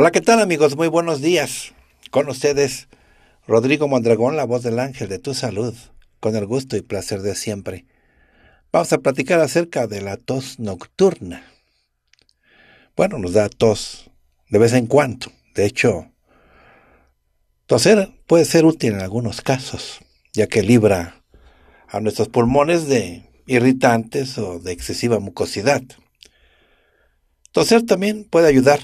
Hola, ¿qué tal amigos? Muy buenos días. Con ustedes, Rodrigo Mondragón, la voz del ángel de tu salud, con el gusto y placer de siempre. Vamos a platicar acerca de la tos nocturna. Bueno, nos da tos de vez en cuando. De hecho, toser puede ser útil en algunos casos, ya que libra a nuestros pulmones de irritantes o de excesiva mucosidad. Toser también puede ayudar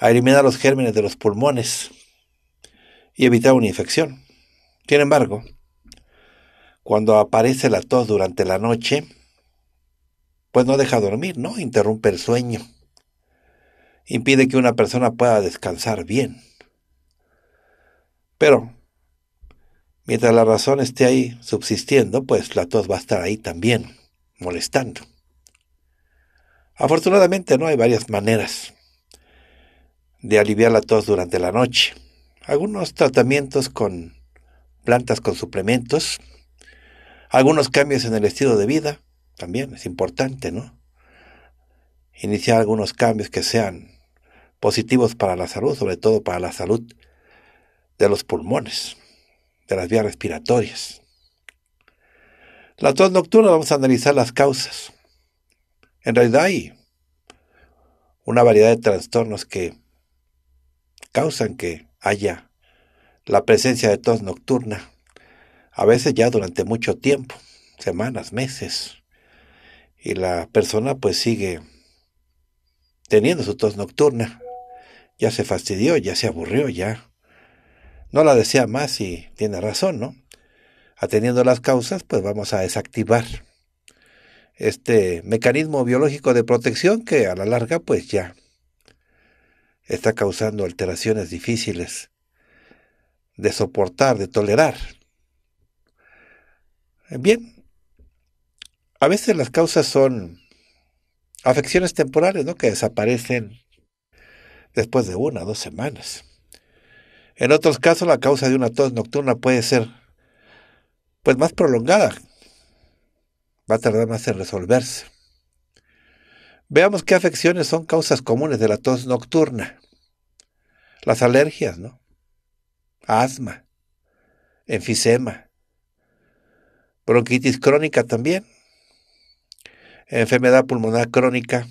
a eliminar los gérmenes de los pulmones y evitar una infección. Sin embargo, cuando aparece la tos durante la noche, pues no deja dormir, ¿no? Interrumpe el sueño. Impide que una persona pueda descansar bien. Pero, mientras la razón esté ahí subsistiendo, pues la tos va a estar ahí también, molestando. Afortunadamente, no hay varias maneras de aliviar la tos durante la noche. Algunos tratamientos con plantas con suplementos, algunos cambios en el estilo de vida, también es importante, ¿no? Iniciar algunos cambios que sean positivos para la salud, sobre todo para la salud de los pulmones, de las vías respiratorias. La tos nocturna vamos a analizar las causas. En realidad hay una variedad de trastornos que causan que haya la presencia de tos nocturna, a veces ya durante mucho tiempo, semanas, meses, y la persona pues sigue teniendo su tos nocturna, ya se fastidió, ya se aburrió, ya no la desea más y tiene razón, ¿no? Atendiendo las causas, pues vamos a desactivar este mecanismo biológico de protección que a la larga pues ya está causando alteraciones difíciles de soportar, de tolerar. Bien, a veces las causas son afecciones temporales, ¿no? Que desaparecen después de una, dos semanas. En otros casos, la causa de una tos nocturna puede ser, pues, más prolongada. Va a tardar más en resolverse. Veamos qué afecciones son causas comunes de la tos nocturna. Las alergias, ¿no? Asma, enfisema, bronquitis crónica también, enfermedad pulmonar crónica,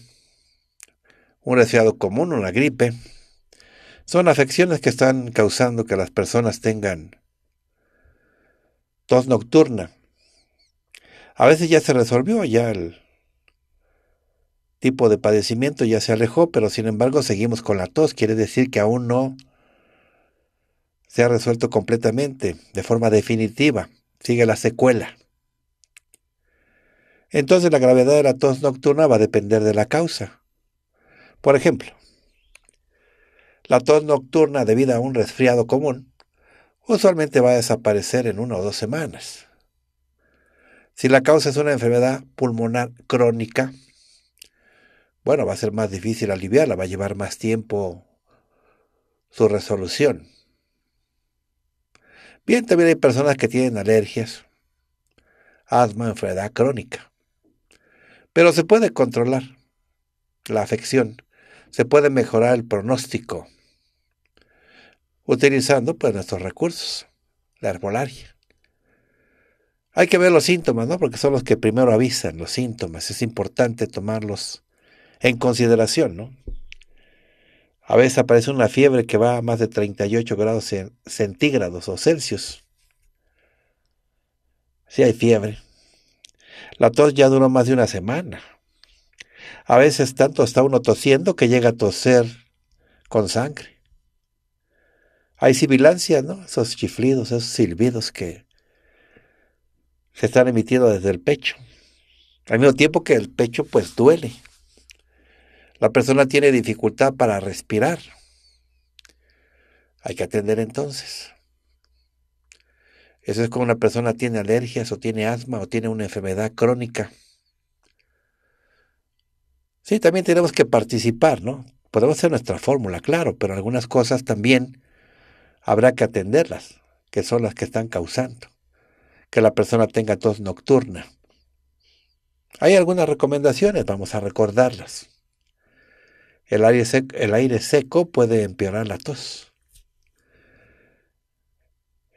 un resfriado común, una gripe. Son afecciones que están causando que las personas tengan tos nocturna. A veces ya se resolvió, ya el tipo de padecimiento ya se alejó, pero sin embargo seguimos con la tos, quiere decir que aún no se ha resuelto completamente, de forma definitiva, sigue la secuela. Entonces la gravedad de la tos nocturna va a depender de la causa. Por ejemplo, la tos nocturna debida a un resfriado común usualmente va a desaparecer en una o dos semanas. Si la causa es una enfermedad pulmonar crónica, bueno, va a ser más difícil aliviarla, va a llevar más tiempo su resolución. Bien, también hay personas que tienen alergias, asma, enfermedad crónica. Pero se puede controlar la afección, se puede mejorar el pronóstico utilizando pues, nuestros recursos, la herbolaria. Hay que ver los síntomas, ¿no? Porque son los que primero avisan los síntomas. Es importante tomarlos en consideración, ¿no? A veces aparece una fiebre que va a más de 38 grados centígrados o Celsius. Si sí hay fiebre. La tos ya duró más de una semana. A veces tanto está uno tosiendo que llega a toser con sangre. Hay sibilancia, ¿no? Esos chiflidos, esos silbidos que se están emitiendo desde el pecho. Al mismo tiempo que el pecho pues duele. La persona tiene dificultad para respirar. Hay que atender entonces. Eso es como una persona tiene alergias o tiene asma o tiene una enfermedad crónica. Sí, también tenemos que participar, ¿no? Podemos hacer nuestra fórmula, claro, pero algunas cosas también habrá que atenderlas, que son las que están causando. Que la persona tenga tos nocturna. Hay algunas recomendaciones, vamos a recordarlas. El aire, seco, el aire seco puede empeorar la tos.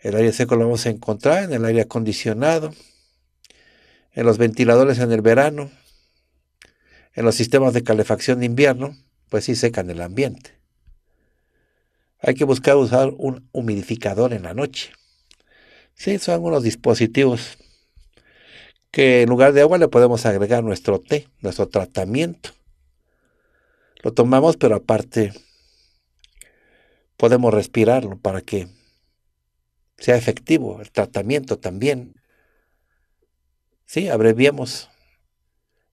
El aire seco lo vamos a encontrar en el aire acondicionado, en los ventiladores en el verano, en los sistemas de calefacción de invierno, pues sí secan el ambiente. Hay que buscar usar un humidificador en la noche. Sí, son unos dispositivos que en lugar de agua le podemos agregar nuestro té, nuestro tratamiento lo tomamos, pero aparte podemos respirarlo para que sea efectivo el tratamiento también. Sí, abreviamos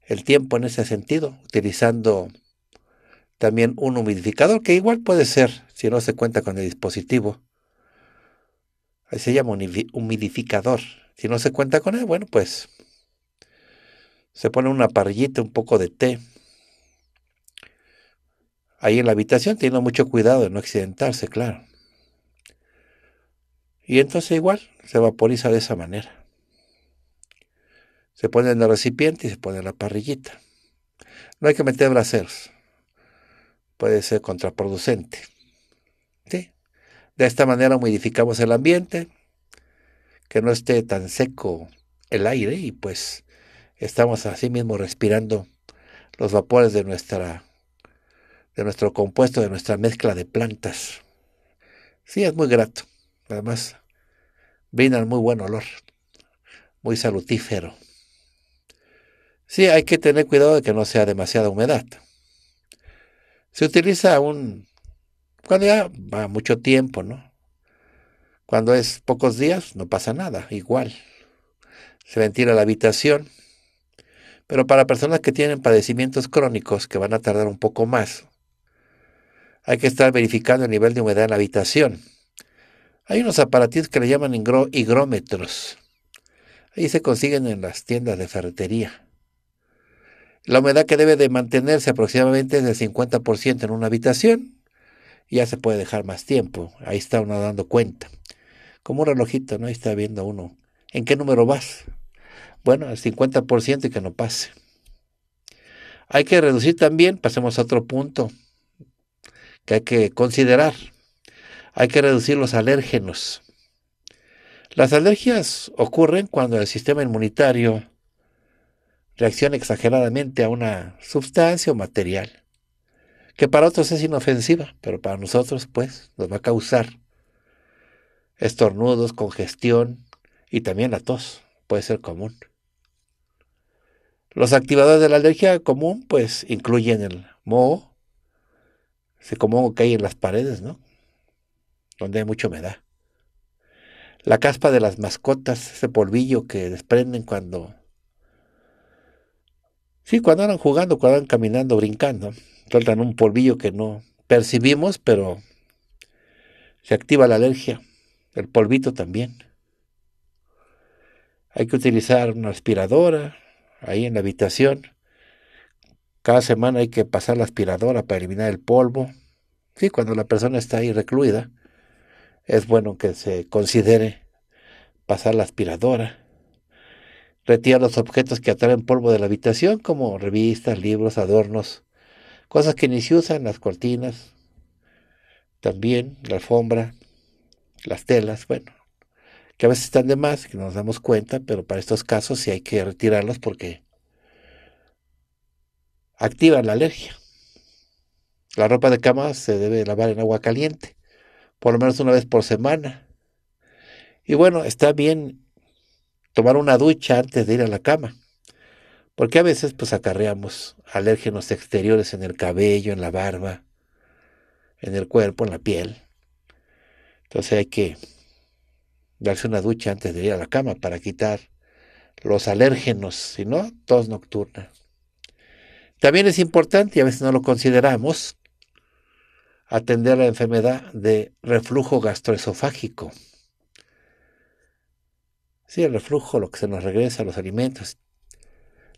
el tiempo en ese sentido, utilizando también un humidificador, que igual puede ser si no se cuenta con el dispositivo. Ahí se llama humidificador. Si no se cuenta con él, bueno, pues se pone una parrillita, un poco de té, ahí en la habitación, teniendo mucho cuidado de no accidentarse, claro. Y entonces igual se vaporiza de esa manera. Se pone en el recipiente y se pone en la parrillita. No hay que meter braseros. Puede ser contraproducente. De esta manera modificamos el ambiente, que no esté tan seco el aire y pues estamos así mismo respirando los vapores de nuestra de nuestro compuesto, de nuestra mezcla de plantas. Sí, es muy grato. Además, brindan muy buen olor, muy salutífero. Sí, hay que tener cuidado de que no sea demasiada humedad. Se utiliza un... cuando ya va mucho tiempo, ¿no? Cuando es pocos días, no pasa nada, igual. Se ventila la habitación. Pero para personas que tienen padecimientos crónicos, que van a tardar un poco más, hay que estar verificando el nivel de humedad en la habitación. Hay unos aparatitos que le llaman higrómetros. Ahí se consiguen en las tiendas de ferretería. La humedad que debe de mantenerse aproximadamente es del 50% en una habitación. Ya se puede dejar más tiempo. Ahí está uno dando cuenta. Como un relojito, ¿no? Ahí está viendo uno. ¿En qué número vas? Bueno, el 50% y que no pase. Hay que reducir también, pasemos a otro punto, que hay que considerar. Hay que reducir los alérgenos. Las alergias ocurren cuando el sistema inmunitario reacciona exageradamente a una sustancia o material, que para otros es inofensiva, pero para nosotros pues nos va a causar estornudos, congestión y también la tos, puede ser común. Los activadores de la alergia común pues incluyen el moho, se como que hay en las paredes, ¿no? Donde hay mucha humedad. La caspa de las mascotas, ese polvillo que desprenden cuando... Sí, cuando andan jugando, cuando andan caminando, brincando, sueltan un polvillo que no percibimos, pero se activa la alergia, el polvito también. Hay que utilizar una aspiradora ahí en la habitación cada semana hay que pasar la aspiradora para eliminar el polvo. Sí, cuando la persona está ahí recluida, es bueno que se considere pasar la aspiradora. Retira los objetos que atraen polvo de la habitación, como revistas, libros, adornos, cosas que ni se usan, las cortinas, también la alfombra, las telas, bueno, que a veces están de más, que nos damos cuenta, pero para estos casos sí hay que retirarlos porque activan la alergia. La ropa de cama se debe lavar en agua caliente, por lo menos una vez por semana. Y bueno, está bien tomar una ducha antes de ir a la cama, porque a veces pues acarreamos alérgenos exteriores en el cabello, en la barba, en el cuerpo, en la piel. Entonces hay que darse una ducha antes de ir a la cama para quitar los alérgenos, si no, tos nocturna. También es importante, y a veces no lo consideramos, atender la enfermedad de reflujo gastroesofágico. Sí, el reflujo, lo que se nos regresa, los alimentos,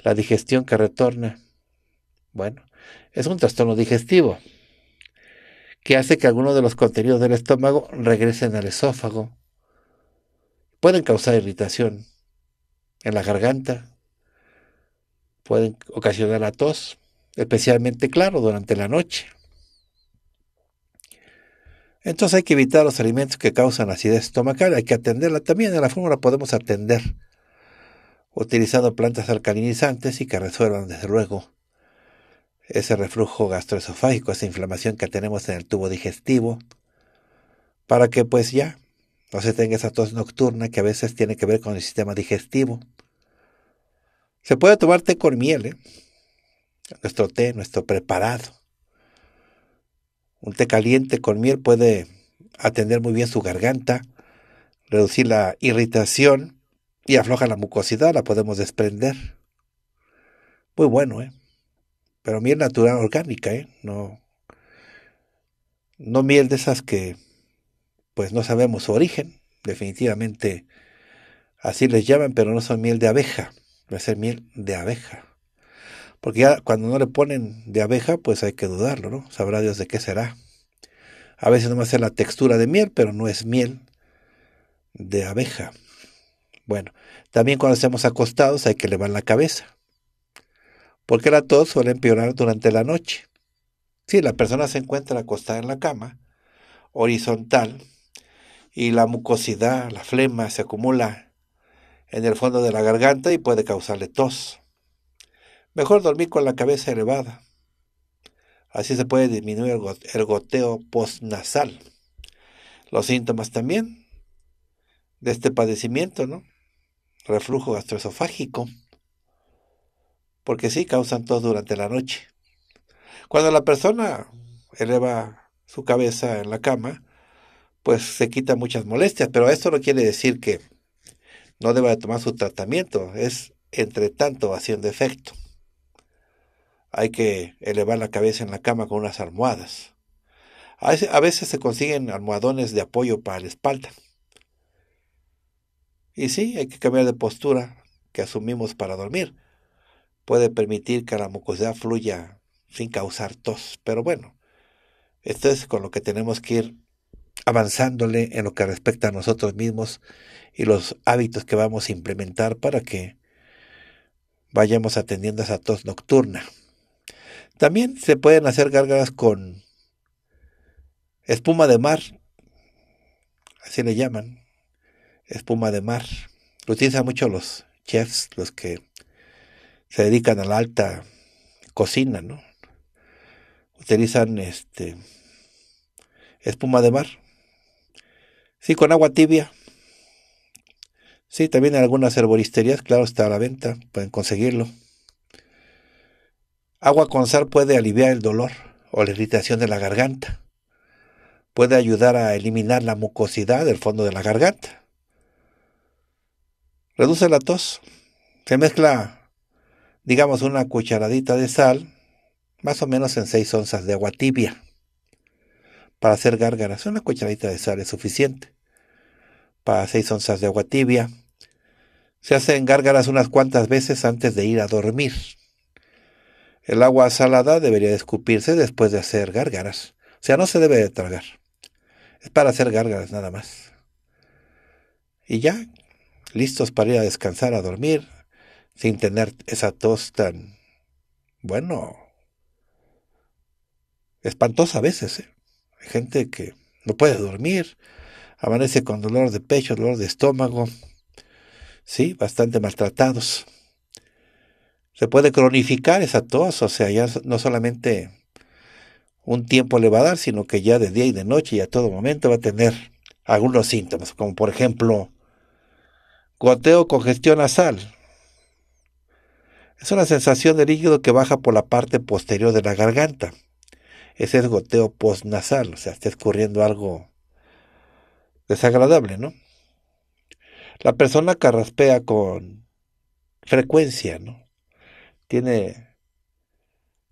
la digestión que retorna. Bueno, es un trastorno digestivo que hace que algunos de los contenidos del estómago regresen al esófago. Pueden causar irritación en la garganta, pueden ocasionar la tos, especialmente claro durante la noche. Entonces hay que evitar los alimentos que causan acidez estomacal, hay que atenderla también, en la fórmula podemos atender utilizando plantas alcalinizantes y que resuelvan desde luego ese reflujo gastroesofágico, esa inflamación que tenemos en el tubo digestivo, para que pues ya no se tenga esa tos nocturna que a veces tiene que ver con el sistema digestivo. Se puede tomar té con miel, ¿eh? Nuestro té, nuestro preparado. Un té caliente con miel puede atender muy bien su garganta, reducir la irritación y afloja la mucosidad, la podemos desprender. Muy bueno, ¿eh? Pero miel natural orgánica, ¿eh? No, no miel de esas que pues no sabemos su origen, definitivamente así les llaman, pero no son miel de abeja. Va a ser miel de abeja. Porque ya cuando no le ponen de abeja, pues hay que dudarlo, ¿no? Sabrá Dios de qué será. A veces no a es la textura de miel, pero no es miel de abeja. Bueno, también cuando estemos acostados hay que elevar la cabeza. Porque la tos suele empeorar durante la noche. Si la persona se encuentra acostada en la cama, horizontal, y la mucosidad, la flema se acumula en el fondo de la garganta y puede causarle tos. Mejor dormir con la cabeza elevada. Así se puede disminuir el goteo postnasal. Los síntomas también de este padecimiento, ¿no? Reflujo gastroesofágico. Porque sí causan tos durante la noche. Cuando la persona eleva su cabeza en la cama, pues se quita muchas molestias, pero esto no quiere decir que no deba de tomar su tratamiento, es entre tanto haciendo efecto. Hay que elevar la cabeza en la cama con unas almohadas. A veces se consiguen almohadones de apoyo para la espalda. Y sí, hay que cambiar de postura que asumimos para dormir. Puede permitir que la mucosidad fluya sin causar tos, pero bueno, esto es con lo que tenemos que ir avanzándole en lo que respecta a nosotros mismos y los hábitos que vamos a implementar para que vayamos atendiendo esa tos nocturna. También se pueden hacer gárgaras con espuma de mar, así le llaman, espuma de mar. Lo utilizan mucho los chefs, los que se dedican a la alta cocina, ¿no? Utilizan este espuma de mar Sí, con agua tibia. Sí, también en algunas herboristerías, claro, está a la venta, pueden conseguirlo. Agua con sal puede aliviar el dolor o la irritación de la garganta. Puede ayudar a eliminar la mucosidad del fondo de la garganta. Reduce la tos. Se mezcla, digamos, una cucharadita de sal, más o menos en 6 onzas de agua tibia. Para hacer gárgaras, una cucharadita de sal es suficiente. Para seis onzas de agua tibia. Se hacen gárgaras unas cuantas veces antes de ir a dormir. El agua salada debería de escupirse después de hacer gárgaras. O sea, no se debe de tragar. Es para hacer gárgaras nada más. Y ya, listos para ir a descansar, a dormir, sin tener esa tos tan, bueno, espantosa a veces. ¿eh? gente que no puede dormir, amanece con dolor de pecho, dolor de estómago, sí, bastante maltratados. Se puede cronificar esa tos, o sea, ya no solamente un tiempo le va a dar, sino que ya de día y de noche y a todo momento va a tener algunos síntomas, como por ejemplo goteo congestión nasal. Es una sensación de líquido que baja por la parte posterior de la garganta ese goteo postnasal, o sea, está escurriendo algo desagradable, ¿no? La persona carraspea con frecuencia, ¿no? Tiene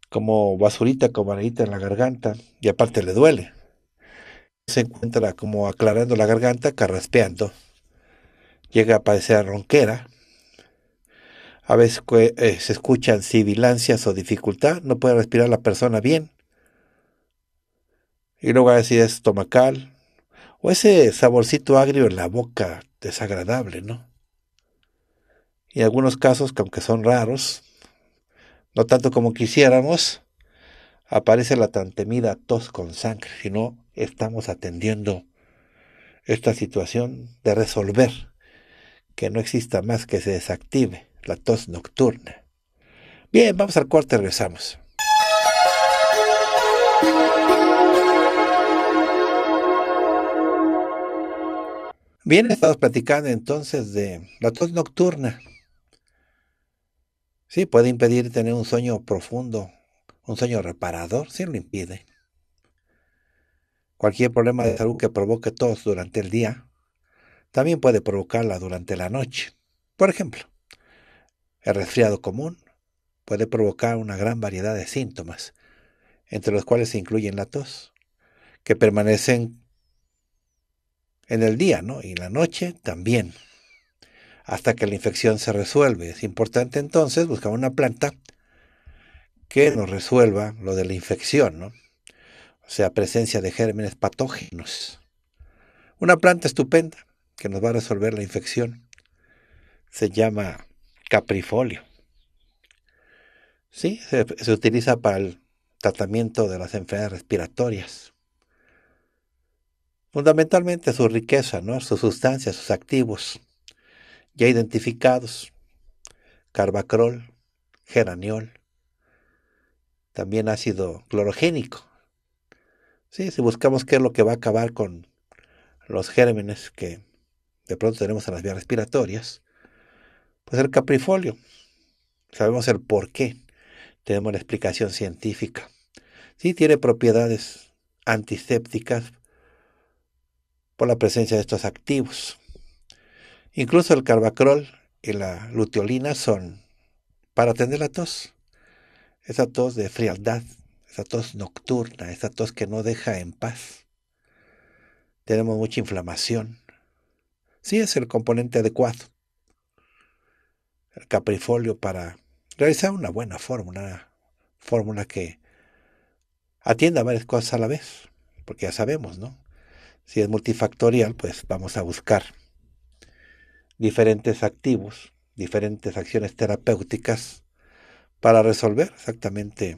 como basurita, como manita en la garganta y aparte le duele. Se encuentra como aclarando la garganta, carraspeando. Llega a parecer ronquera. A veces eh, se escuchan sibilancias o dificultad, no puede respirar la persona bien y luego así estomacal, o ese saborcito agrio en la boca desagradable, ¿no? Y en algunos casos, que aunque son raros, no tanto como quisiéramos, aparece la tan temida tos con sangre, si no estamos atendiendo esta situación de resolver que no exista más que se desactive la tos nocturna. Bien, vamos al y regresamos. Bien, estamos platicando entonces de la tos nocturna. Sí, puede impedir tener un sueño profundo, un sueño reparador, sí lo impide. Cualquier problema de salud que provoque tos durante el día también puede provocarla durante la noche. Por ejemplo, el resfriado común puede provocar una gran variedad de síntomas, entre los cuales se incluyen la tos, que permanecen en el día ¿no? y en la noche también, hasta que la infección se resuelve. Es importante entonces buscar una planta que nos resuelva lo de la infección, ¿no? o sea, presencia de gérmenes patógenos. Una planta estupenda que nos va a resolver la infección. Se llama caprifolio. Sí, se, se utiliza para el tratamiento de las enfermedades respiratorias fundamentalmente su riqueza, ¿no? Sus sustancias, sus activos, ya identificados, carbacrol, geraniol, también ácido clorogénico. Sí, si buscamos qué es lo que va a acabar con los gérmenes que de pronto tenemos en las vías respiratorias, pues el caprifolio. Sabemos el por qué. Tenemos la explicación científica. Sí, tiene propiedades antisépticas, por la presencia de estos activos. Incluso el carbacrol y la luteolina son para atender la tos, esa tos de frialdad, esa tos nocturna, esa tos que no deja en paz. Tenemos mucha inflamación. Sí es el componente adecuado. El caprifolio para realizar una buena fórmula, una fórmula que atienda varias cosas a la vez, porque ya sabemos, ¿no? Si es multifactorial, pues vamos a buscar diferentes activos, diferentes acciones terapéuticas para resolver exactamente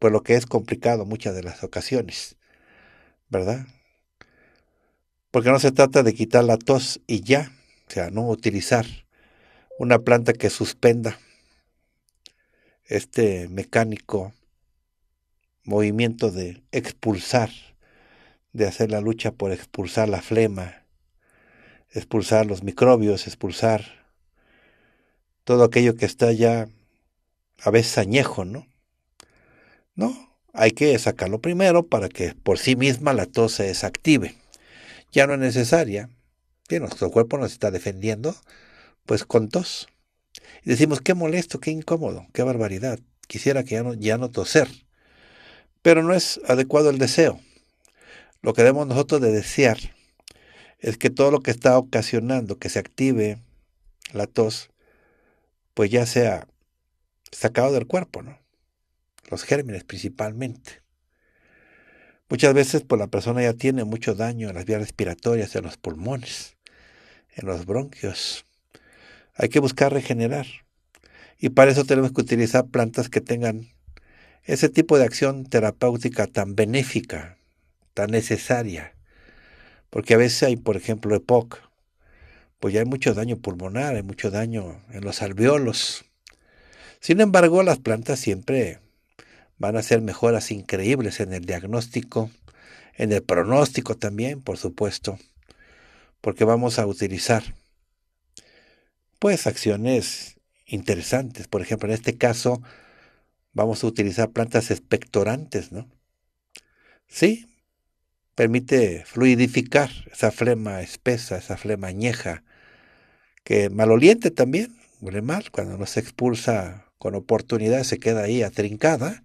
pues lo que es complicado muchas de las ocasiones, ¿verdad? Porque no se trata de quitar la tos y ya, o sea, no utilizar una planta que suspenda este mecánico movimiento de expulsar de hacer la lucha por expulsar la flema, expulsar los microbios, expulsar todo aquello que está ya a veces añejo, ¿no? No, hay que sacarlo primero para que por sí misma la tos se desactive. Ya no es necesaria. que nuestro cuerpo nos está defendiendo, pues con tos. Y decimos, qué molesto, qué incómodo, qué barbaridad. Quisiera que ya no, ya no toser. Pero no es adecuado el deseo. Lo que debemos nosotros de desear es que todo lo que está ocasionando que se active la tos, pues ya sea sacado del cuerpo, ¿no? Los gérmenes principalmente. Muchas veces pues la persona ya tiene mucho daño en las vías respiratorias, en los pulmones, en los bronquios. Hay que buscar regenerar. Y para eso tenemos que utilizar plantas que tengan ese tipo de acción terapéutica tan benéfica necesaria. Porque a veces hay, por ejemplo, EPOC, pues ya hay mucho daño pulmonar, hay mucho daño en los alveolos. Sin embargo, las plantas siempre van a hacer mejoras increíbles en el diagnóstico, en el pronóstico también, por supuesto, porque vamos a utilizar pues acciones interesantes. Por ejemplo, en este caso vamos a utilizar plantas expectorantes, ¿no? Sí, permite fluidificar esa flema espesa, esa flema añeja, que maloliente también, huele mal, cuando no se expulsa con oportunidad se queda ahí atrincada.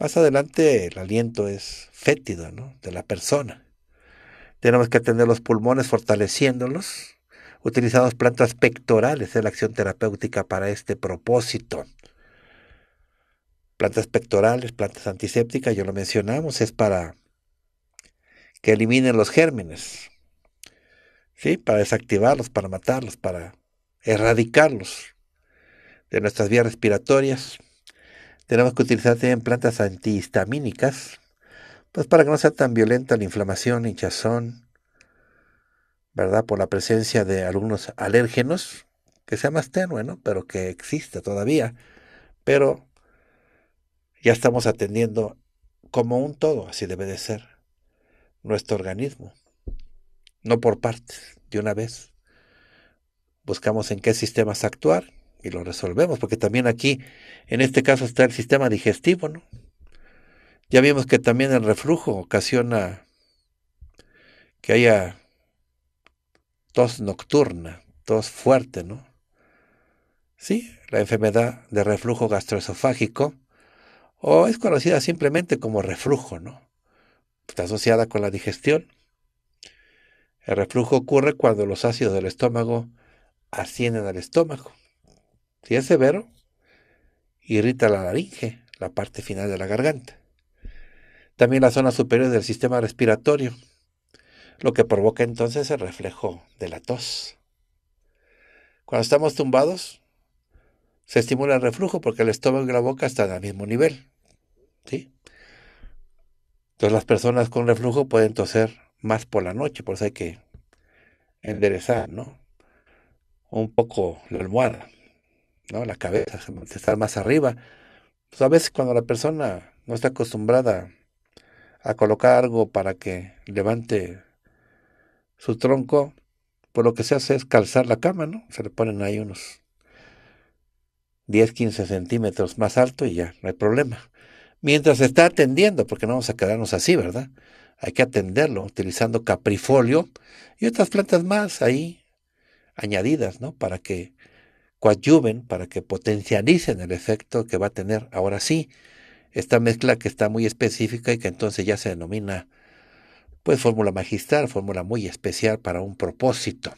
Más adelante el aliento es fétido de la persona. Tenemos que atender los pulmones fortaleciéndolos. Utilizamos plantas pectorales, es la acción terapéutica para este propósito plantas pectorales, plantas antisépticas, ya lo mencionamos, es para que eliminen los gérmenes, ¿sí? Para desactivarlos, para matarlos, para erradicarlos de nuestras vías respiratorias. Tenemos que utilizar también plantas antihistamínicas, pues para que no sea tan violenta la inflamación, hinchazón, ¿verdad? Por la presencia de algunos alérgenos, que sea más tenue, ¿no? Pero que exista todavía. Pero ya estamos atendiendo como un todo, así debe de ser nuestro organismo, no por partes, de una vez. Buscamos en qué sistemas actuar y lo resolvemos, porque también aquí, en este caso, está el sistema digestivo, ¿no? Ya vimos que también el reflujo ocasiona que haya tos nocturna, tos fuerte, ¿no? Sí, la enfermedad de reflujo gastroesofágico, o es conocida simplemente como reflujo, ¿no? Está asociada con la digestión. El reflujo ocurre cuando los ácidos del estómago ascienden al estómago. Si es severo, irrita la laringe, la parte final de la garganta. También la zona superior del sistema respiratorio, lo que provoca entonces el reflejo de la tos. Cuando estamos tumbados, se estimula el reflujo porque el estómago y la boca están al mismo nivel. ¿sí? Entonces las personas con reflujo pueden toser más por la noche, por eso hay que enderezar, Un poco la almohada, ¿no? La cabeza, estar más arriba. Pues, a veces cuando la persona no está acostumbrada a colocar algo para que levante su tronco, pues lo que se hace es calzar la cama, ¿no? Se le ponen ahí unos 10, 15 centímetros más alto y ya, no hay problema mientras se está atendiendo, porque no vamos a quedarnos así, ¿verdad? Hay que atenderlo utilizando caprifolio y otras plantas más ahí añadidas, ¿no? Para que coadyuven, para que potencialicen el efecto que va a tener ahora sí esta mezcla que está muy específica y que entonces ya se denomina pues fórmula magistral, fórmula muy especial para un propósito.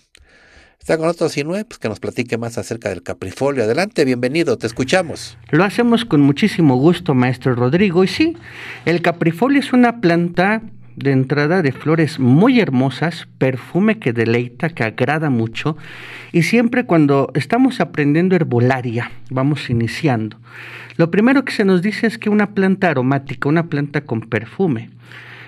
Está con nosotros Sinue, pues que nos platique más acerca del Caprifolio. Adelante, bienvenido, te escuchamos. Lo hacemos con muchísimo gusto, maestro Rodrigo. Y sí, el Caprifolio es una planta de entrada de flores muy hermosas, perfume que deleita, que agrada mucho. Y siempre cuando estamos aprendiendo herbolaria, vamos iniciando, lo primero que se nos dice es que una planta aromática, una planta con perfume,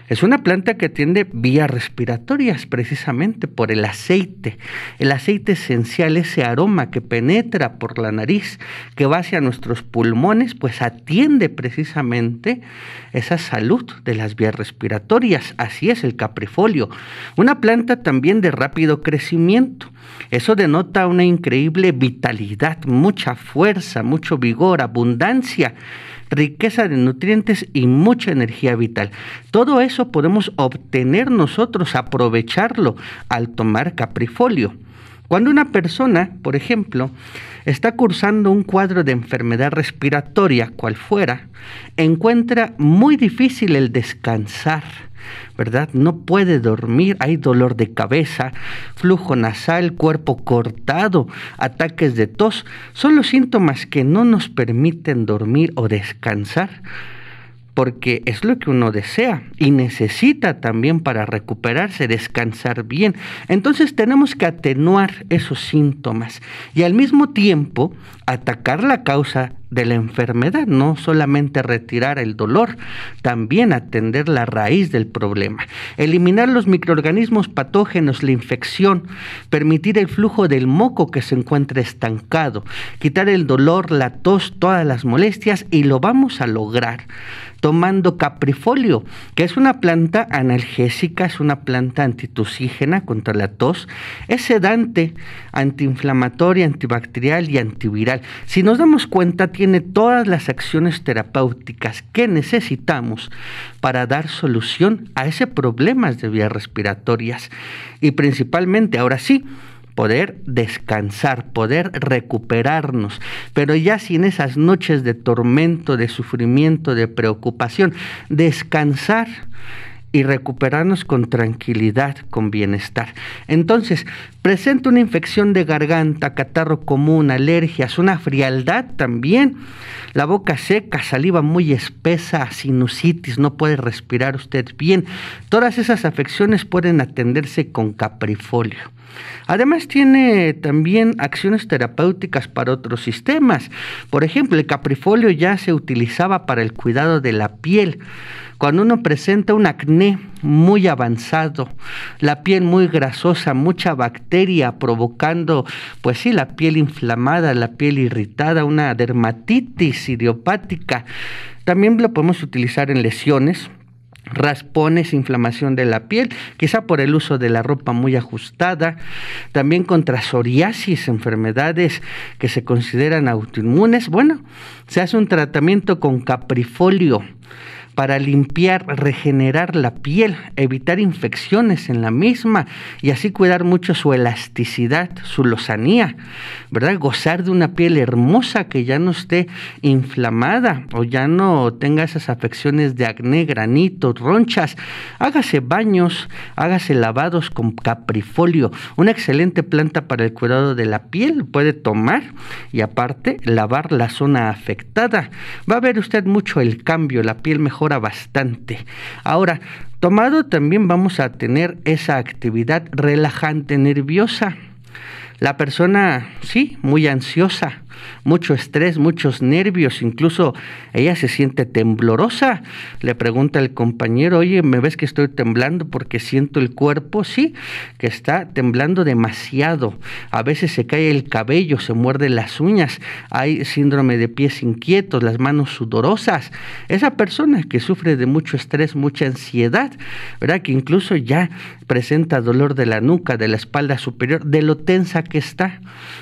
es una planta que atiende vías respiratorias precisamente por el aceite. El aceite esencial, ese aroma que penetra por la nariz, que va hacia nuestros pulmones, pues atiende precisamente esa salud de las vías respiratorias. Así es el caprifolio. Una planta también de rápido crecimiento. Eso denota una increíble vitalidad, mucha fuerza, mucho vigor, abundancia riqueza de nutrientes y mucha energía vital. Todo eso podemos obtener nosotros, aprovecharlo al tomar caprifolio. Cuando una persona, por ejemplo, está cursando un cuadro de enfermedad respiratoria, cual fuera, encuentra muy difícil el descansar, ¿verdad? No puede dormir, hay dolor de cabeza, flujo nasal, cuerpo cortado, ataques de tos, son los síntomas que no nos permiten dormir o descansar porque es lo que uno desea y necesita también para recuperarse, descansar bien. Entonces tenemos que atenuar esos síntomas y al mismo tiempo atacar la causa de la enfermedad, no solamente retirar el dolor, también atender la raíz del problema, eliminar los microorganismos patógenos, la infección, permitir el flujo del moco que se encuentra estancado, quitar el dolor, la tos, todas las molestias y lo vamos a lograr tomando caprifolio, que es una planta analgésica, es una planta antitusígena contra la tos, es sedante, antiinflamatoria, antibacterial y antiviral. Si nos damos cuenta, tiene todas las acciones terapéuticas que necesitamos para dar solución a ese problemas de vías respiratorias y principalmente, ahora sí, poder descansar, poder recuperarnos, pero ya sin esas noches de tormento, de sufrimiento, de preocupación, descansar y recuperarnos con tranquilidad, con bienestar. Entonces, presenta una infección de garganta, catarro común, alergias, una frialdad también, la boca seca, saliva muy espesa, sinusitis, no puede respirar usted bien. Todas esas afecciones pueden atenderse con caprifolio. Además tiene también acciones terapéuticas para otros sistemas. Por ejemplo, el caprifolio ya se utilizaba para el cuidado de la piel. Cuando uno presenta un acné muy avanzado, la piel muy grasosa, mucha bacteria provocando, pues sí, la piel inflamada, la piel irritada, una dermatitis idiopática, también lo podemos utilizar en lesiones raspones, inflamación de la piel, quizá por el uso de la ropa muy ajustada, también contra psoriasis, enfermedades que se consideran autoinmunes. Bueno, se hace un tratamiento con caprifolio para limpiar, regenerar la piel, evitar infecciones en la misma y así cuidar mucho su elasticidad, su lozanía, ¿verdad? Gozar de una piel hermosa que ya no esté inflamada o ya no tenga esas afecciones de acné, granito, ronchas. Hágase baños, hágase lavados con caprifolio, una excelente planta para el cuidado de la piel, puede tomar y aparte lavar la zona afectada. Va a ver usted mucho el cambio, la piel mejor bastante. Ahora, tomado también vamos a tener esa actividad relajante nerviosa. La persona, sí, muy ansiosa, mucho estrés, muchos nervios, incluso ella se siente temblorosa. Le pregunta el compañero, oye, ¿me ves que estoy temblando porque siento el cuerpo? Sí, que está temblando demasiado. A veces se cae el cabello, se muerde las uñas, hay síndrome de pies inquietos, las manos sudorosas. Esa persona que sufre de mucho estrés, mucha ansiedad, ¿verdad? Que incluso ya presenta dolor de la nuca, de la espalda superior, de lo tensa que está,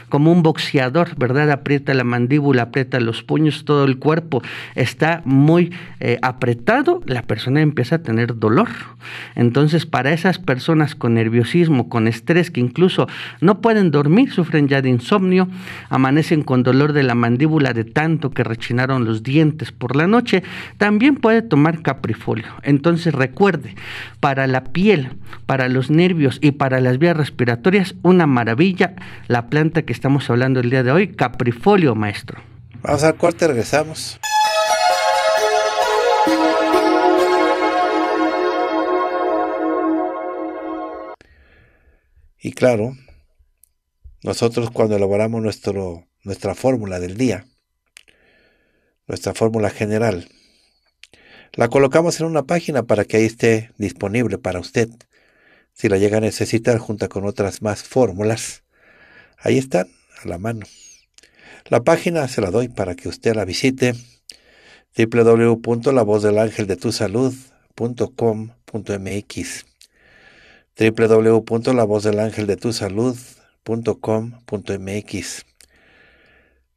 como un boxeador, ¿verdad? aprieta la mandíbula, aprieta los puños, todo el cuerpo está muy eh, apretado, la persona empieza a tener dolor. Entonces, para esas personas con nerviosismo, con estrés, que incluso no pueden dormir, sufren ya de insomnio, amanecen con dolor de la mandíbula de tanto que rechinaron los dientes por la noche, también puede tomar caprifolio. Entonces, recuerde, para la piel, para los nervios y para las vías respiratorias, una maravilla la planta que estamos hablando el día de hoy, caprifolio folio, maestro. Vamos al corte, regresamos. Y claro, nosotros cuando elaboramos nuestra fórmula del día, nuestra fórmula general, la colocamos en una página para que ahí esté disponible para usted. Si la llega a necesitar junto con otras más fórmulas, ahí están a la mano. La página se la doy para que usted la visite www.lavozdelangeldetusalud.com.mx www.lavozdelangeldetusalud.com.mx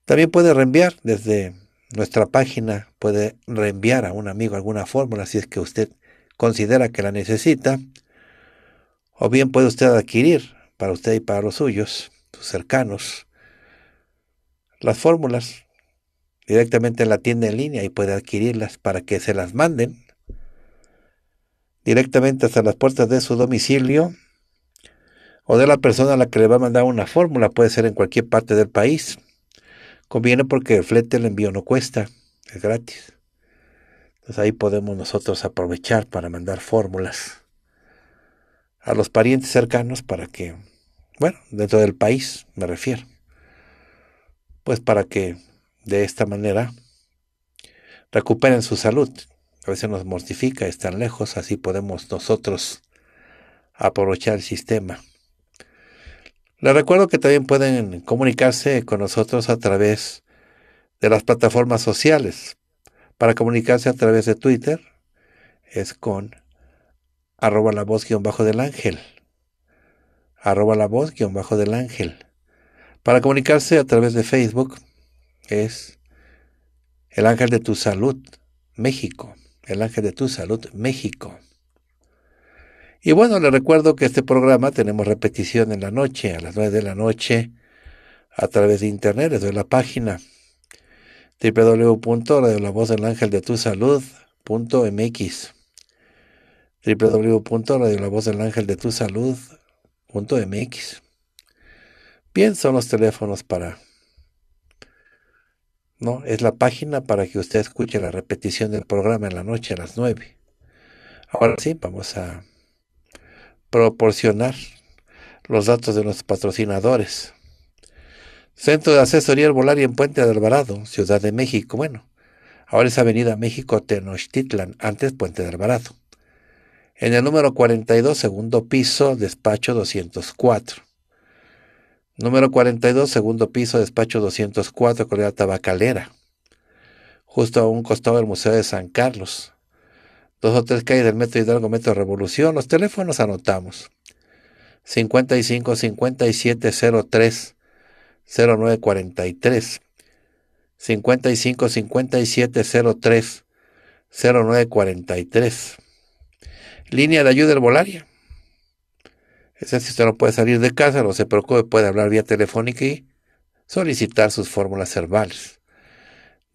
También puede reenviar desde nuestra página, puede reenviar a un amigo alguna fórmula si es que usted considera que la necesita, o bien puede usted adquirir para usted y para los suyos, sus cercanos, las fórmulas directamente en la tienda en línea y puede adquirirlas para que se las manden directamente hasta las puertas de su domicilio o de la persona a la que le va a mandar una fórmula, puede ser en cualquier parte del país. Conviene porque el flete, el envío no cuesta, es gratis. Entonces ahí podemos nosotros aprovechar para mandar fórmulas a los parientes cercanos para que, bueno, dentro del país me refiero pues para que de esta manera recuperen su salud. A veces nos mortifica estar lejos, así podemos nosotros aprovechar el sistema. Les recuerdo que también pueden comunicarse con nosotros a través de las plataformas sociales. Para comunicarse a través de Twitter es con arroba la voz guión bajo del ángel. Arroba la voz guión bajo del ángel. Para comunicarse a través de Facebook es el ángel de tu salud México. El ángel de tu salud México. Y bueno, les recuerdo que este programa tenemos repetición en la noche, a las 9 de la noche, a través de internet, les doy la página Tu Salud.mx Bien son los teléfonos para... No, es la página para que usted escuche la repetición del programa en la noche a las 9. Ahora sí, vamos a proporcionar los datos de los patrocinadores. Centro de Asesoría y en Puente de Alvarado, Ciudad de México. Bueno, ahora es Avenida México Tenochtitlan, antes Puente de Alvarado. En el número 42, segundo piso, despacho 204. Número 42, segundo piso, despacho 204, Correa Tabacalera. Justo a un costado del Museo de San Carlos. Dos o tres calles del Metro Hidalgo, Metro Revolución. Los teléfonos anotamos. 55 57 03 0943. 55 57 03 0943. Línea de ayuda del herbolaria. Es decir, si usted no puede salir de casa, no se preocupe, puede hablar vía telefónica y solicitar sus fórmulas herbales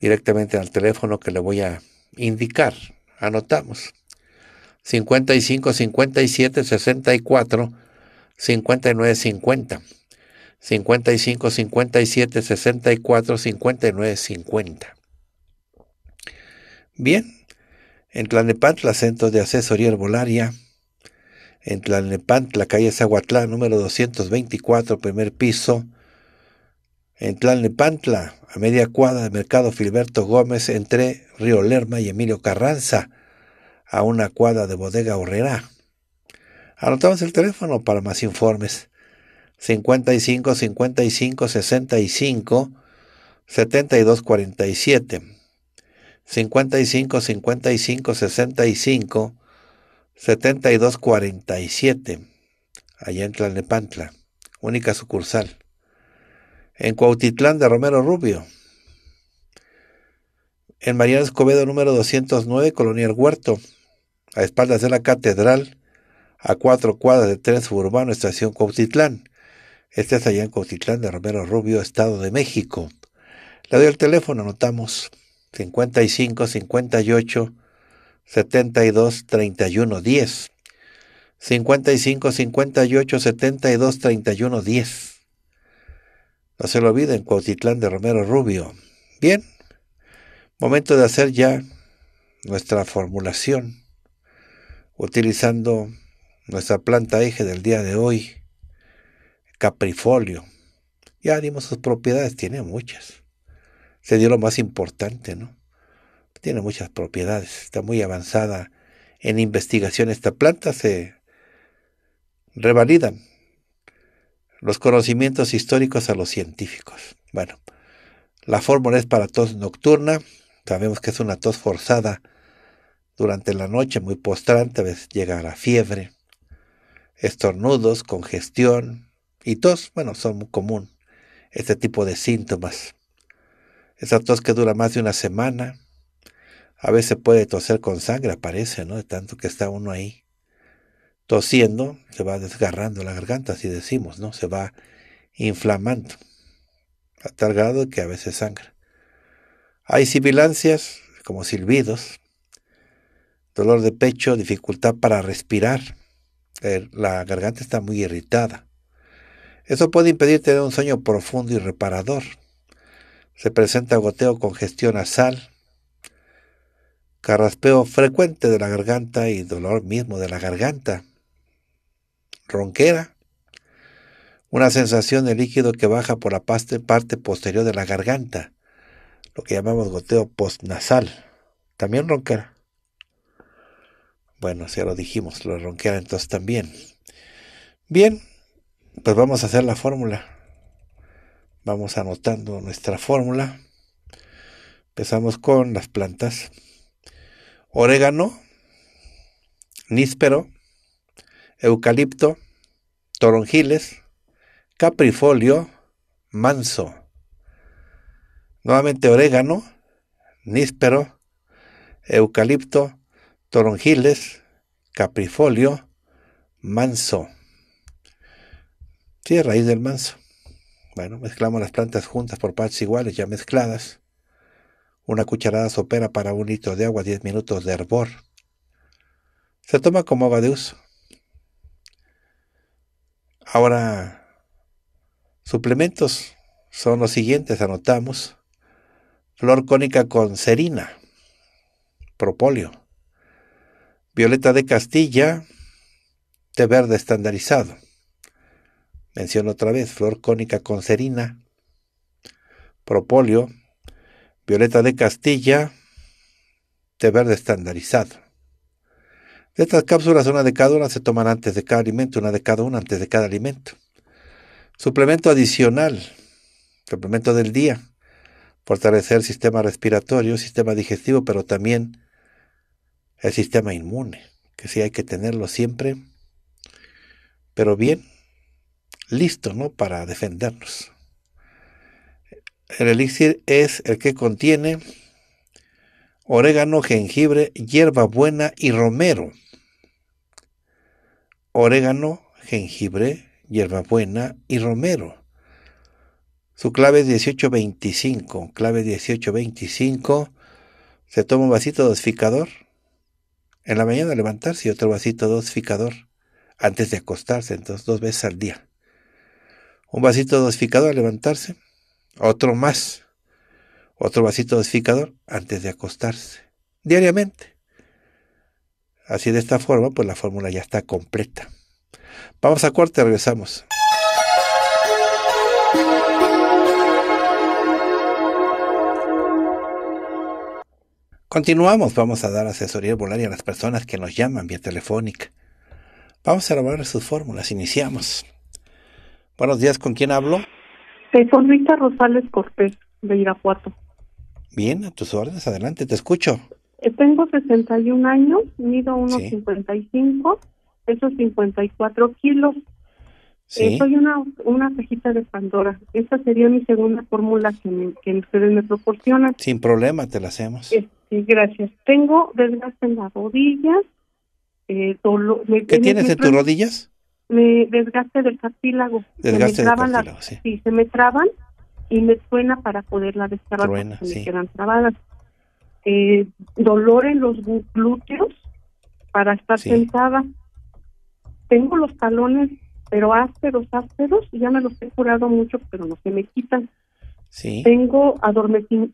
directamente al teléfono que le voy a indicar. Anotamos. 55 57 64 59 50. 55 57 64 59 50. Bien, en Tlanepantla, Centro de Asesoría Herbolaria, en Tlalnepantla, calle Zahuatlán, número 224, primer piso. En Tlalnepantla, a media cuadra de Mercado Filberto Gómez, entre Río Lerma y Emilio Carranza, a una cuadra de Bodega Horrera. Anotamos el teléfono para más informes. 55 55 65 72 47. 55 55 65 7247, allá en Tlalnepantla, única sucursal. En Cuautitlán de Romero Rubio. En Mariano Escobedo número 209, Colonia Huerto, a espaldas de la catedral, a cuatro cuadras de tren suburbano, estación Cuautitlán. Este es allá en Cuautitlán de Romero Rubio, Estado de México. Le doy el teléfono, anotamos 55 58 72 31 10. 55 58 72 31 10. No se lo olviden, Cuautitlán de Romero Rubio. Bien, momento de hacer ya nuestra formulación utilizando nuestra planta eje del día de hoy, Caprifolio. Ya dimos sus propiedades, tiene muchas. Se dio lo más importante, ¿no? tiene muchas propiedades, está muy avanzada en investigación esta planta, se revalidan los conocimientos históricos a los científicos. Bueno, la fórmula es para tos nocturna, sabemos que es una tos forzada durante la noche, muy postrante, a veces llega a la fiebre, estornudos, congestión y tos, bueno, son muy común este tipo de síntomas. Esa tos que dura más de una semana, a veces puede toser con sangre, parece, ¿no? De tanto que está uno ahí tosiendo, se va desgarrando la garganta, así decimos, ¿no? Se va inflamando a tal grado que a veces sangra. Hay sibilancias, como silbidos, dolor de pecho, dificultad para respirar. Eh, la garganta está muy irritada. Eso puede impedir tener un sueño profundo y reparador. Se presenta goteo, congestión nasal, carraspeo frecuente de la garganta y dolor mismo de la garganta, ronquera, una sensación de líquido que baja por la parte posterior de la garganta, lo que llamamos goteo postnasal, también ronquera. Bueno, ya lo dijimos, lo ronquera entonces también. Bien, pues vamos a hacer la fórmula. Vamos anotando nuestra fórmula. Empezamos con las plantas orégano, níspero, eucalipto, toronjiles, caprifolio, manso. Nuevamente orégano, níspero, eucalipto, toronjiles, caprifolio, manso. Tierra raíz del manso. Bueno, mezclamos las plantas juntas por partes iguales, ya mezcladas. Una cucharada sopera para un litro de agua, 10 minutos de hervor. Se toma como agua de uso. Ahora, suplementos son los siguientes, anotamos. Flor cónica con serina, propóleo. Violeta de Castilla, té verde estandarizado. Menciono otra vez, flor cónica con serina, propóleo, violeta de Castilla, de verde estandarizado. De estas cápsulas, una de cada una se toman antes de cada alimento, una de cada una antes de cada alimento. Suplemento adicional, suplemento del día, fortalecer el sistema respiratorio, sistema digestivo, pero también el sistema inmune, que sí hay que tenerlo siempre, pero bien, listo, ¿no? Para defendernos. El elixir es el que contiene orégano, jengibre, hierba buena y romero. Orégano, jengibre, hierba buena y romero. Su clave es 1825. Clave 1825. Se toma un vasito dosificador. En la mañana levantarse y otro vasito dosificador antes de acostarse, entonces dos veces al día. Un vasito dosificador al levantarse otro más. Otro vasito dosificador antes de acostarse. Diariamente. Así de esta forma, pues la fórmula ya está completa. Vamos a corte, regresamos. Continuamos, vamos a dar asesoría volaria a las personas que nos llaman vía telefónica. Vamos a elaborar sus fórmulas, iniciamos. Buenos días, ¿con quién hablo? Este, Reformista Rosales Cortés, de Irapuato. Bien, a tus órdenes, adelante, te escucho. Eh, tengo 61 años, mido 1,55, sí. esos 54 kilos. Sí. Eh, soy una, una cajita de Pandora. esa sería mi segunda fórmula que, ustedes me proporcionan. Sin problema, te la hacemos. Eh, sí, gracias. Tengo desgaste en las rodillas. Eh, ¿Qué tienes en tus rodillas? me desgaste del cartílago. se me traban sí. se me traban y me suena para poderla destrabar me quedan trabadas. Eh, dolor en los glúteos para estar sentada. Tengo los talones, pero ásperos, ásperos, ya me los he curado mucho, pero no se me quitan. Tengo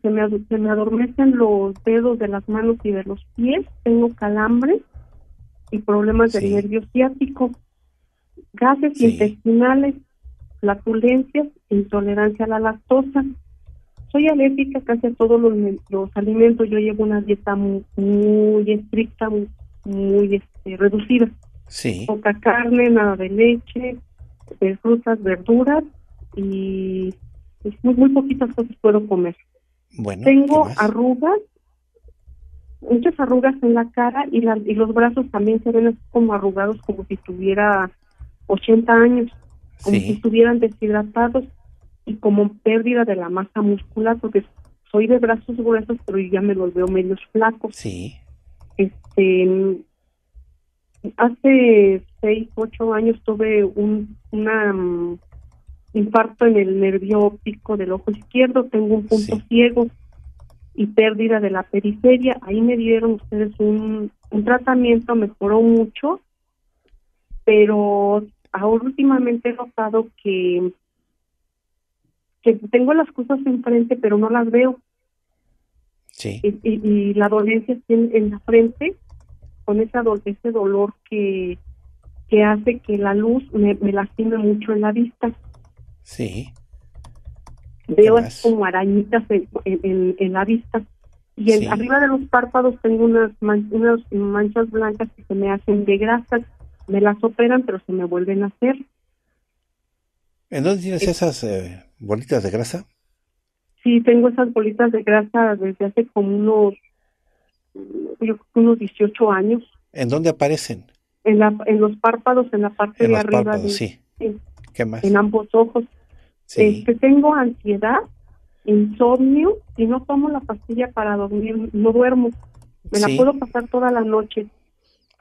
se me, adormecen los dedos de las manos y de los pies, tengo calambres y problemas de nervio ciático gases intestinales, flatulencias, intolerancia a la lactosa. Soy alérgica casi a todos los, alimentos. Yo llevo una dieta muy, muy estricta, muy, este, reducida. Poca carne, nada de leche, eh, frutas, verduras y muy, poquitas cosas puedo comer. Bueno, Tengo arrugas, muchas arrugas en la cara y, y los brazos también se ven como arrugados, como si tuviera 80 años, como si estuvieran deshidratados y como pérdida de la masa muscular, porque soy de brazos gruesos, pero ya me los veo medios flacos. Sí. Este, hace 6, 8 años tuve un una, mm, infarto en el nervio óptico del ojo izquierdo, tengo un punto ciego y pérdida de la periferia. Ahí me dieron ustedes un, un tratamiento, mejoró mucho, pero ahora últimamente he notado que, que tengo las cosas enfrente, pero no las veo. Sí. Y, la dolencia en, en la frente, con esa ese dolor que, que hace que la luz me, lastime mucho en la vista. Sí. Veo así como arañitas en, la vista. Y arriba de los párpados tengo unas, manchas blancas que se me hacen de grasa me las operan, pero se me vuelven a hacer. ¿En dónde tienes esas eh, bolitas de grasa? Sí, tengo esas bolitas de grasa desde hace como unos, yo, unos 18 años. ¿En dónde aparecen? En, la, en los párpados, en la parte de arriba. Párpados, sí. ¿Qué más? En ambos ojos. Sí. Este, tengo ansiedad, insomnio y no tomo la pastilla para dormir, no duermo. Me la puedo pasar toda la noche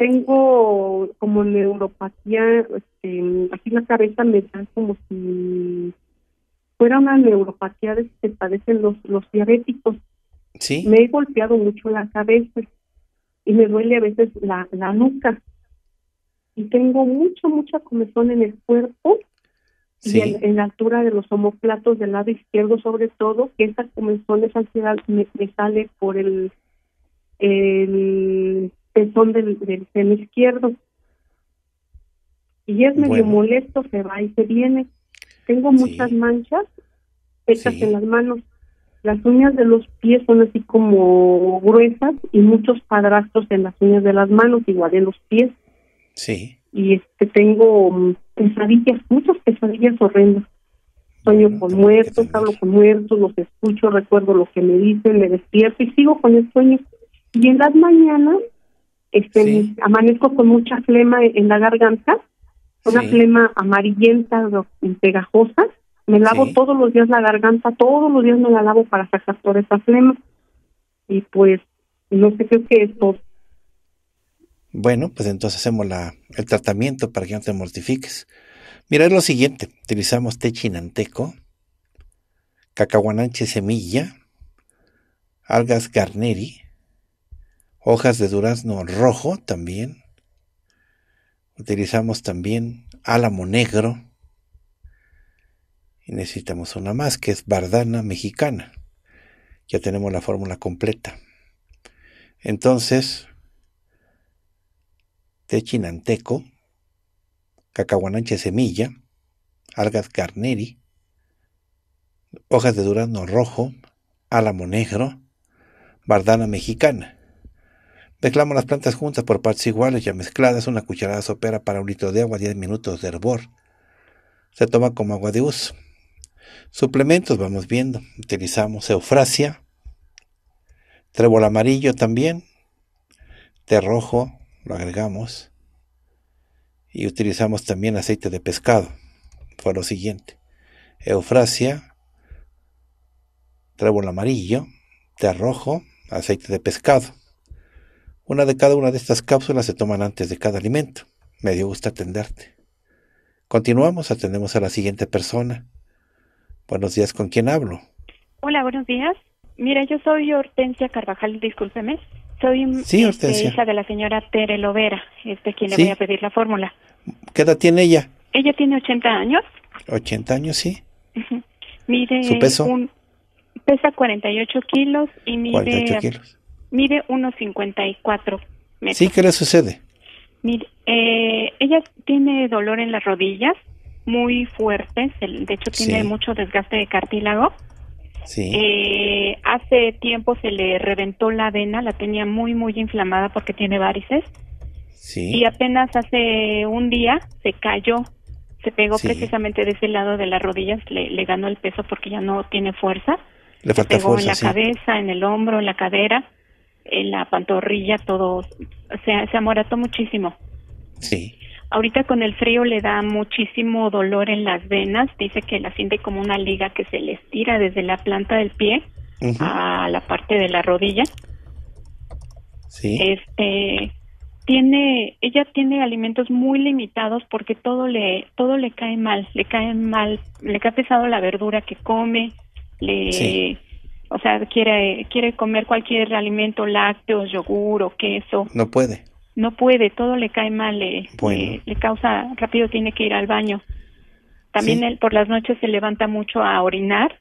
tengo como neuropatía, este, aquí la cabeza me da como si fuera una neuropatía de que padecen los, los diabéticos. Me he golpeado mucho la cabeza y me duele a veces la, nuca. Y tengo mucha, mucha comezón en el cuerpo en, la altura de los homoplatos del lado izquierdo, sobre todo, que esa comezón, esa ansiedad me, me sale por el, el que son del, del seno izquierdo. Y es medio molesto, se va y se viene. Tengo muchas manchas hechas en las manos. Las uñas de los pies son así como gruesas y muchos padrastros en las uñas de las manos, igual en los pies. Sí. Y este tengo mm, pesadillas, muchas pesadillas horrendas. Sueño con muertos, hablo con muertos, los escucho, recuerdo lo que me dicen, me despierto y sigo con el sueño. Y en las mañanas este, amanezco con mucha flema en la garganta, una flema amarillenta, pegajosa. Me lavo todos los días la garganta, todos los días me la lavo para sacar toda esa flema. Y pues, no sé, creo que es todo. Bueno, pues entonces hacemos la, el tratamiento para que no te mortifiques. Mira, es lo siguiente: utilizamos té chinanteco, cacahuananche semilla, algas garneri, hojas de durazno rojo también. Utilizamos también álamo negro. Y necesitamos una más, que es bardana mexicana. Ya tenemos la fórmula completa. Entonces, techinanteco, chinanteco, cacahuananche semilla, algas carneri, hojas de durazno rojo, álamo negro, bardana mexicana. Mezclamos las plantas juntas por partes iguales ya mezcladas, una cucharada sopera para un litro de agua, 10 minutos de hervor. Se toma como agua de uso. Suplementos, vamos viendo. Utilizamos eufrasia, trébol amarillo también, té rojo, lo agregamos. Y utilizamos también aceite de pescado. Fue lo siguiente. Eufrasia, trébol amarillo, té rojo, aceite de pescado. Una de cada una de estas cápsulas se toman antes de cada alimento. Me dio gusto atenderte. Continuamos, atendemos a la siguiente persona. Buenos días, ¿con quién hablo? Hola, buenos días. Mira, yo soy Hortensia Carvajal, discúlpeme. Soy mm, este, hija de la señora Tere Lovera, este, quien le voy a pedir la fórmula. ¿Qué edad tiene ella? Ella tiene 80 años. 80 años, sí. Mide ¿Su peso? pesa 48 kilos y mide 48 kilos mide 1,54 metros. ¿Sí? ¿Qué le sucede? Mire, eh, ella tiene dolor en las rodillas muy fuerte, de hecho tiene mucho desgaste de cartílago. Sí. Eh, hace tiempo se le reventó la vena, la tenía muy, muy inflamada porque tiene varices. Sí. Y apenas hace un día se cayó, se pegó precisamente de ese lado de las rodillas, le, ganó el peso porque ya no tiene fuerza. Le falta se pegó fuerza, en la cabeza, en el hombro, en la cadera en la pantorrilla, todo se, se amorató muchísimo. Sí. Ahorita con el frío le da muchísimo dolor en las venas, dice que la siente como una liga que se le estira desde la planta del pie a la parte de la rodilla. Sí. Este tiene ella tiene alimentos muy limitados porque todo le todo le cae mal, le cae mal, le cae pesado la verdura que come, le o sea, quiere, quiere comer cualquier alimento, lácteos, yogur o queso. No puede. No puede, todo le cae mal, le, le, causa, rápido tiene que ir al baño. También él por las noches se levanta mucho a orinar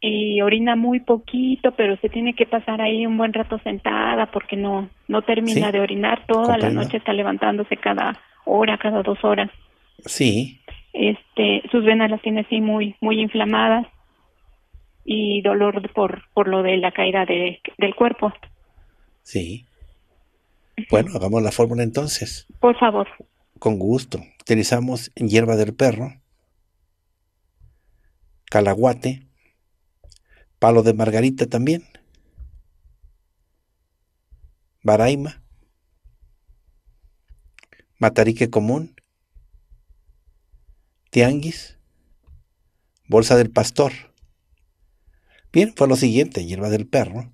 y orina muy poquito, pero se tiene que pasar ahí un buen rato sentada porque no, no termina de orinar, toda la noche está levantándose cada hora, cada dos horas. Sí. Este, sus venas las tiene así muy, muy inflamadas y dolor por, por lo de la caída del cuerpo. Sí. Bueno, hagamos la fórmula entonces. Por favor. Con gusto. Utilizamos hierba del perro, calaguate, palo de margarita también, baraima, matarique común, tianguis, bolsa del pastor. Bien, fue lo siguiente: hierba del perro,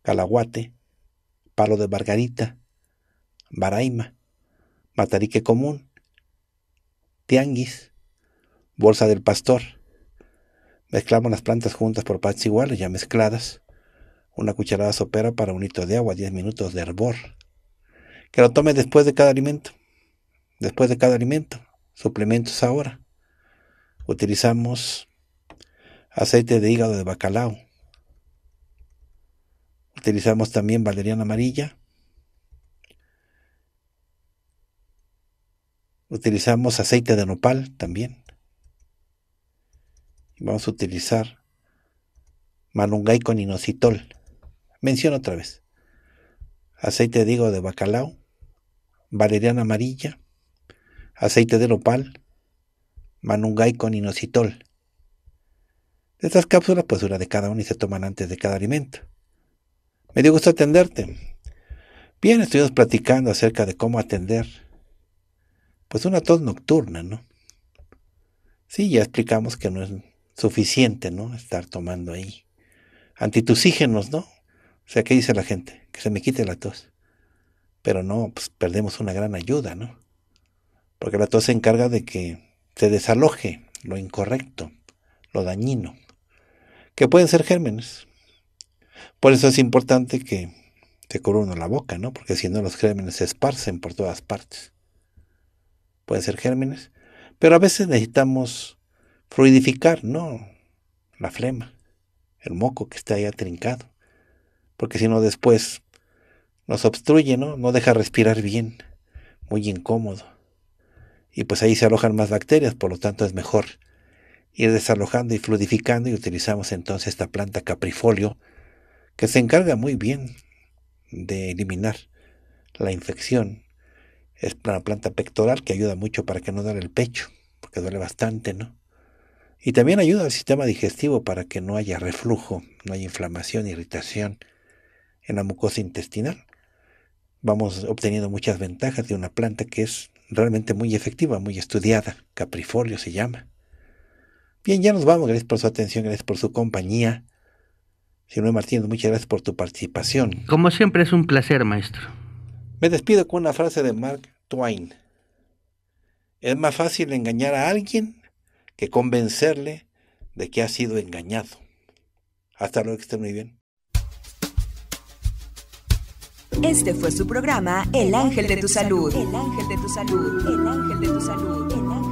calaguate, palo de margarita, baraima, matarique común, tianguis, bolsa del pastor. Mezclamos las plantas juntas por partes iguales, ya mezcladas. Una cucharada sopera para un litro de agua, 10 minutos de hervor. Que lo tome después de cada alimento. Después de cada alimento. Suplementos ahora. Utilizamos aceite de hígado de bacalao. Utilizamos también valeriana amarilla. Utilizamos aceite de nopal también. Vamos a utilizar manungay con inositol. Menciono otra vez. Aceite de hígado de bacalao, valeriana amarilla, aceite de nopal, manungay con inositol estas cápsulas, pues una de cada una y se toman antes de cada alimento. Me dio gusto atenderte. Bien, estuvimos platicando acerca de cómo atender. Pues una tos nocturna, ¿no? Sí, ya explicamos que no es suficiente, ¿no? Estar tomando ahí antitusígenos, ¿no? O sea, ¿qué dice la gente? Que se me quite la tos. Pero no, pues perdemos una gran ayuda, ¿no? Porque la tos se encarga de que se desaloje lo incorrecto, lo dañino que pueden ser gérmenes. Por eso es importante que te cubre uno la boca, ¿no? Porque si no los gérmenes se esparcen por todas partes. Pueden ser gérmenes, pero a veces necesitamos fluidificar, ¿no? La flema, el moco que está ahí trincado, porque si no después nos obstruye, ¿no? No deja respirar bien, muy incómodo. Y pues ahí se alojan más bacterias, por lo tanto es mejor ir desalojando y fluidificando y utilizamos entonces esta planta caprifolio que se encarga muy bien de eliminar la infección. Es una planta pectoral que ayuda mucho para que no duele el pecho, porque duele bastante, ¿no? Y también ayuda al sistema digestivo para que no haya reflujo, no haya inflamación, irritación en la mucosa intestinal. Vamos obteniendo muchas ventajas de una planta que es realmente muy efectiva, muy estudiada. Caprifolio se llama. Bien, ya nos vamos. Gracias por su atención, gracias por su compañía. Señor Martínez, muchas gracias por tu participación. Como siempre es un placer, maestro. Me despido con una frase de Mark Twain. Es más fácil engañar a alguien que convencerle de que ha sido engañado. Hasta luego, que estén muy bien. Este fue su programa El Ángel de tu Salud. El Ángel de tu Salud. El Ángel de tu Salud. El ángel de tu salud.